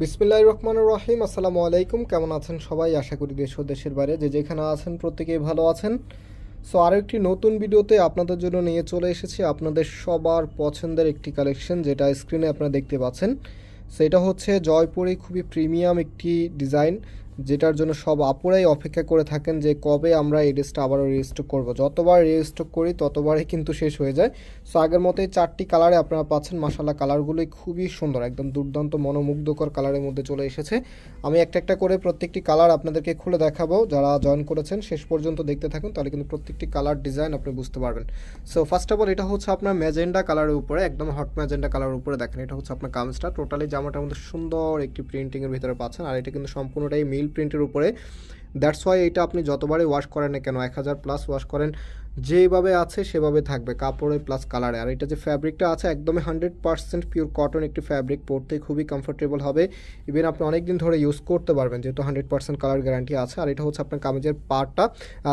বিসমিল্লাহ রহমান রহিম আসসালামু আলাইকুম কেমন আছেন সবাই আশা করি দেশ ও দেশের বাইরে যে যেখানে আছেন প্রত্যেকেই ভালো আছেন সো আরও একটি নতুন ভিডিওতে আপনাদের জন্য নিয়ে চলে এসেছি আপনাদের সবার পছন্দের একটি কালেকশন যেটা স্ক্রিনে আপনারা দেখতে পাচ্ছেন সেটা হচ্ছে জয়পুরে খুবই প্রিমিয়াম একটি ডিজাইন যেটার জন্য সব আপুরাই অপেক্ষা করে থাকেন যে কবে আমরা এই ড্রেসটা আবারও রেজিস্টক করব যতবার রেজিস্টক করি ততবারই কিন্তু শেষ হয়ে যায় সো আগের মতোই চারটি কালারে আপনারা পাচ্ছেন মাসাল্লাহ কালারগুলোই খুবই সুন্দর একদম দুর্দান্ত মনোমুগ্ধকর কালারের মধ্যে চলে এসেছে আমি একটা একটা করে প্রত্যেকটি কালার আপনাদেরকে খুলে দেখাবো যারা জয়েন করেছেন শেষ পর্যন্ত দেখতে থাকুন তাহলে কিন্তু প্রত্যেকটি কালার ডিজাইন আপনি বুঝতে পারবেন সো ফার্স্ট অফ অল এটা হচ্ছে আপনার ম্যাজেন্ডা কালারের উপরে একদম হট ম্যাজেন্ডা কালারের উপরে দেখেন এটা হচ্ছে আপনার কামসটা টোটালি জামাটার মধ্যে সুন্দর একটি প্রিন্টিংয়ের ভিতরে পাচ্ছেন আর এটা কিন্তু সম্পূর্ণটাই মিল নীল প্রিন্টের উপরে দ্যাটস ওয়াই এটা আপনি যতবারই ওয়াশ করেন না কেন এক হাজার প্লাস ওয়াশ করেন যেভাবে আছে সেভাবে থাকবে কাপড়ে প্লাস কালারে আর এটা যে ফ্যাব্রিকটা আছে একদমই হান্ড্রেড পার্সেন্ট পিওর কটন একটি ফ্যাব্রিক পরতে খুবই কমফোর্টেবল হবে ইভেন আপনি অনেক দিন ধরে ইউজ করতে পারবেন যেহেতু হান্ড্রেড পার্সেন্ট কালার গ্যারান্টি আছে আর এটা হচ্ছে আপনার কামেজের পারটা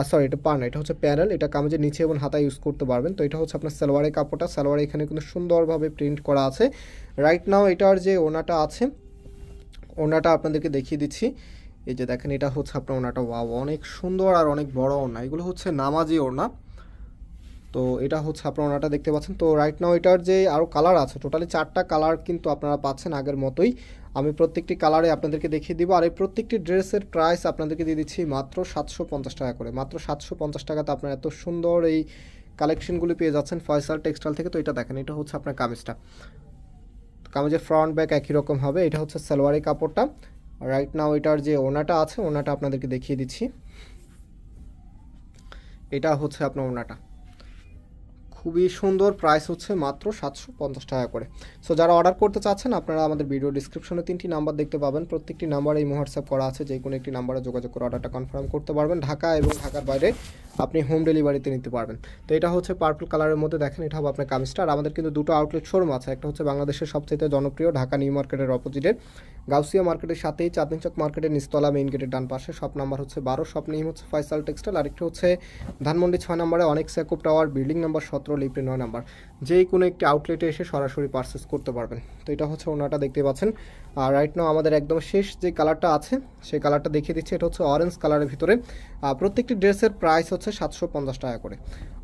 সরি এটা পার না এটা হচ্ছে প্যানেল এটা কামেজের নিচে এবং হাতা ইউজ করতে পারবেন তো এটা হচ্ছে আপনার সালোয়ারের কাপড়টা সালোয়ার এখানে কিন্তু সুন্দরভাবে প্রিন্ট করা আছে রাইট নাও এটার যে ওনাটা আছে ওনাটা আপনাদেরকে দেখিয়ে দিচ্ছি এই যে দেখেন এটা হচ্ছে আপনার ওনাটা ওয়া অনেক সুন্দর আর অনেক বড় ওনা এগুলো হচ্ছে নামাজি ওনা তো এটা হচ্ছে আপনার ওনাটা দেখতে পাচ্ছেন তো রাইট নাও এটার যে আরও কালার আছে টোটালি চারটা কালার কিন্তু আপনারা পাচ্ছেন আগের মতোই আমি প্রত্যেকটি কালারে আপনাদেরকে দেখিয়ে দিব আর এই প্রত্যেকটি ড্রেসের প্রাইস আপনাদেরকে দিয়ে দিচ্ছি মাত্র সাতশো পঞ্চাশ টাকা করে মাত্র সাতশো পঞ্চাশ টাকাতে আপনার এত সুন্দর এই কালেকশনগুলি পেয়ে যাচ্ছেন ফয়সাল টেক্সটাইল থেকে তো এটা দেখেন এটা হচ্ছে আপনার কামিজটা কামিজের ফ্রন্ট ব্যাক একই রকম হবে এটা হচ্ছে সালোয়ারি কাপড়টা রাইট নাও এটার যে ওনাটা আছে ওনাটা আপনাদেরকে দেখিয়ে দিচ্ছি এটা হচ্ছে আপনার ওনাটা খুবই সুন্দর প্রাইস হচ্ছে মাত্র সাতশো পঞ্চাশ টাকা করে সো যারা অর্ডার করতে চাচ্ছেন আপনারা আমাদের ভিডিও ডিসক্রিপশনে তিনটি নাম্বার দেখতে পাবেন প্রত্যেকটি নাম্বার এই হোয়াটসঅ্যাপ করা আছে যে কোনো একটি নাম্বারে যোগাযোগ করে অর্ডারটা কনফার্ম করতে পারবেন ঢাকা এবং ঢাকার বাইরে আপনি হোম ডেলিভারিতে নিতে পারবেন তো এটা হচ্ছে পার্পল কালারের মধ্যে দেখেন এটা হবে আপনার কামিজটা আর আমাদের কিন্তু দুটো আউটলেট শোরুম আছে একটা হচ্ছে বাংলাদেশের সবচেয়ে জনপ্রিয় ঢাকা নিউ মার্কেটের অপোজিটের গাউসিয়া মার্কেটের সাথেই চাঁদনী চক মার্কেটের নিস্তলা মেইন গেটের ডান পাশে সব নাম্বার হচ্ছে বারো সব নেই হচ্ছে ফাইসাল টেক্সটাইল আরেকটি হচ্ছে ধানমন্ডি ছয় নম্বরে অনেক স্যাকুপ টাওয়ার বিল্ডিং নাম্বার সতেরো মাত্র লিপ্টে নয় নাম্বার যে কোনো একটি আউটলেটে এসে সরাসরি পারচেস করতে পারবেন তো এটা হচ্ছে ওনাটা দেখতে পাচ্ছেন আর রাইট নাও আমাদের একদম শেষ যে কালারটা আছে সেই কালারটা দেখিয়ে দিচ্ছি এটা হচ্ছে অরেঞ্জ কালারের ভিতরে প্রত্যেকটি ড্রেসের প্রাইস হচ্ছে সাতশো পঞ্চাশ টাকা করে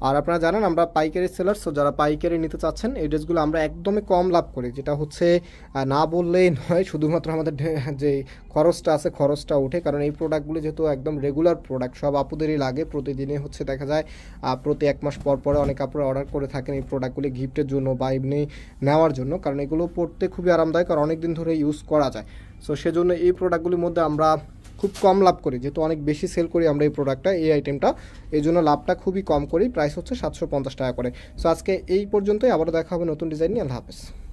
আর আপনারা জানেন আমরা পাইকারি সেলার সো যারা পাইকারি নিতে চাচ্ছেন এই ড্রেসগুলো আমরা একদমই কম লাভ করি যেটা হচ্ছে না বললেই নয় শুধুমাত্র আমাদের যে খরচটা আছে খরচটা উঠে কারণ এই প্রোডাক্টগুলো যেহেতু একদম রেগুলার প্রোডাক্ট সব আপুদেরই লাগে প্রতিদিনে হচ্ছে দেখা যায় প্রতি এক মাস পর পরে অনেক আপুরা অর্ডার করে থাকেন এই প্রোডাক্টগুলি গিফটের জন্য বা এমনি নেওয়ার জন্য কারণ এগুলো পড়তে খুবই আরামদায়ক আর অনেক দিন ধরে ইউজ করা যায় সো সেজন্য এই প্রোডাক্টগুলির মধ্যে আমরা খুব কম লাভ করি যেহেতু অনেক বেশি সেল করি আমরা এই প্রোডাক্টটা এই আইটেমটা এই জন্য লাভটা খুবই কম করি প্রাইস হচ্ছে সাতশো টাকা করে সো আজকে এই পর্যন্তই আবারও দেখা হবে নতুন ডিজাইন নিয়ে আল্লাহ হাফেজ